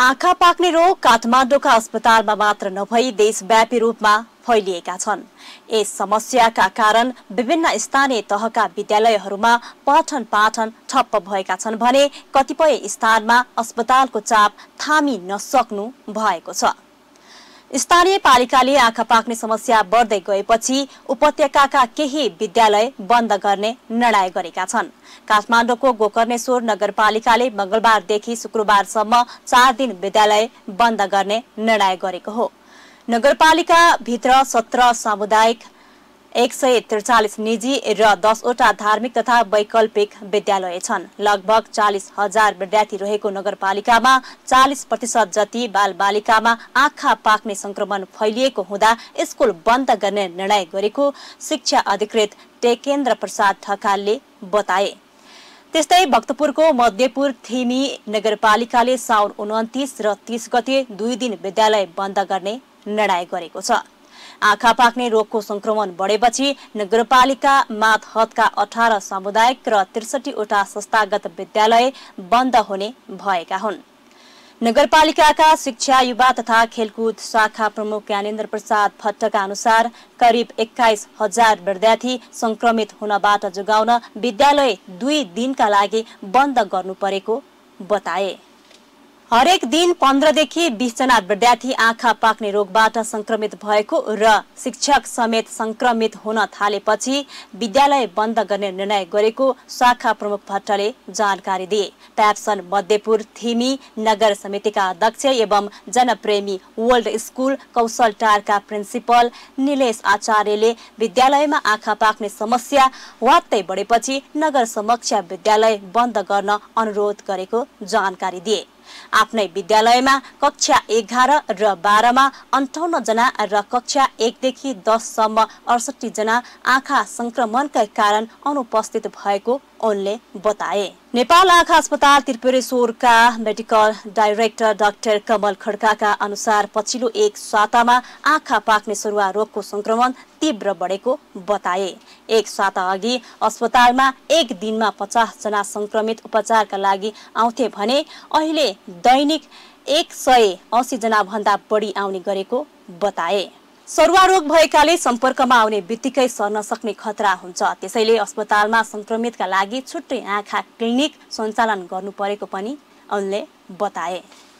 आँखा पाक्ने रोग काठमाडौँका अस्पतालमा मात्र नभई देशव्यापी रूपमा फैलिएका छन् यस समस्याका कारण विभिन्न स्थानीय तहका विद्यालयहरूमा पठन पाठन ठप्प भएका छन् भने कतिपय स्थानमा अस्पतालको चाप थामी नसक्नु भएको छ स्थानीय पालिकाले आँखा पाक्ने समस्या बढ्दै गएपछि उपत्यकाका केही विद्यालय बन्द गर्ने निर्णय गरेका छन् काठमाडौँको गोकर्णेश्वर नगरपालिकाले मंगलबारदेखि शुक्रबारसम्म चार दिन विद्यालय बन्द गर्ने निर्णय गरेको हो नगरपालिकाभित्र सत्र सामुदायिक एक सय त्रिचालिस निजी र दसवटा धार्मिक तथा वैकल्पिक विद्यालय छन् लगभग चालिस हजार विद्यार्थी रहेको नगरपालिकामा चालिस प्रतिशत जति बालबालिकामा आँखा पाक्ने संक्रमण फैलिएको हुँदा स्कुल बन्द गर्ने निर्णय गरेको शिक्षा अधिकृत टेकेन्द्र प्रसाद ठकालले बताए त्यस्तै भक्तपुरको मध्यपुर थिमी नगरपालिकाले साउन उन्तिस र तिस गते दुई दिन विद्यालय बन्द गर्ने निर्णय गरेको छ आँखा पाक्ने रोगको संक्रमण बढेपछि नगरपालिका मातहतका अठार सामुदायिक र त्रिसठीवटा संस्थागत विद्यालय बन्द हुने भएका हुन् नगरपालिकाका शिक्षा युवा तथा खेलकुद शाखा प्रमुख ज्ञानेन्द्र प्रसाद भट्टका अनुसार करिब एक्काइस हजार विद्यार्थी संक्रमित हुनबाट जोगाउन विद्यालय दुई दिनका लागि बन्द गर्नु परेको बताए हरेक दिन पन्ध्रदेखि बिसजना विद्यार्थी आँखा पाक्ने रोगबाट संक्रमित भएको र शिक्षक समेत संक्रमित हुन थालेपछि विद्यालय बन्द गर्ने निर्णय गरेको शाखा प्रमुख भट्टले जानकारी दिए प्याप्सन मध्यपुर थिमी नगर समितिका अध्यक्ष एवं जनप्रेमी वर्ल्ड स्कुल कौशलटारका प्रिन्सिपल निलेश आचार्यले विद्यालयमा आँखा पाक्ने समस्या वात्तै बढेपछि नगर समक्ष विद्यालय बन्द गर्न अनुरोध गरेको जानकारी दिए आफ्नै विद्यालयमा कक्षा एघार र बाह्रमा अन्ठाउन्न जना र कक्षा एकदेखि दससम्म अडसठी जना आँखा संक्रमणका कारण अनुपस्थित भएको उनले बताए नेपाल आँखा अस्पताल त्रिपुरेश्वरका मेडिकल डाइरेक्टर डाक्टर कमल खड्काका अनुसार पछिल्लो एक सातामा आँखा पाक्ने सरुवा रोगको संक्रमण तीव्र बढेको बताए एक साता अघि अस्पतालमा एक दिनमा पचासजना संक्रमित उपचारका लागि आउँथे भने अहिले दैनिक एक सय अस्सीजना भन्दा बढी आउने गरेको बताए सरुवा भएकाले सम्पर्कमा आउने बित्तिकै सर्न सक्ने खतरा हुन्छ त्यसैले अस्पतालमा सङ्क्रमितका लागि छुट्टै आँखा क्लिनिक सञ्चालन गर्नु परेको पनि उनले बताए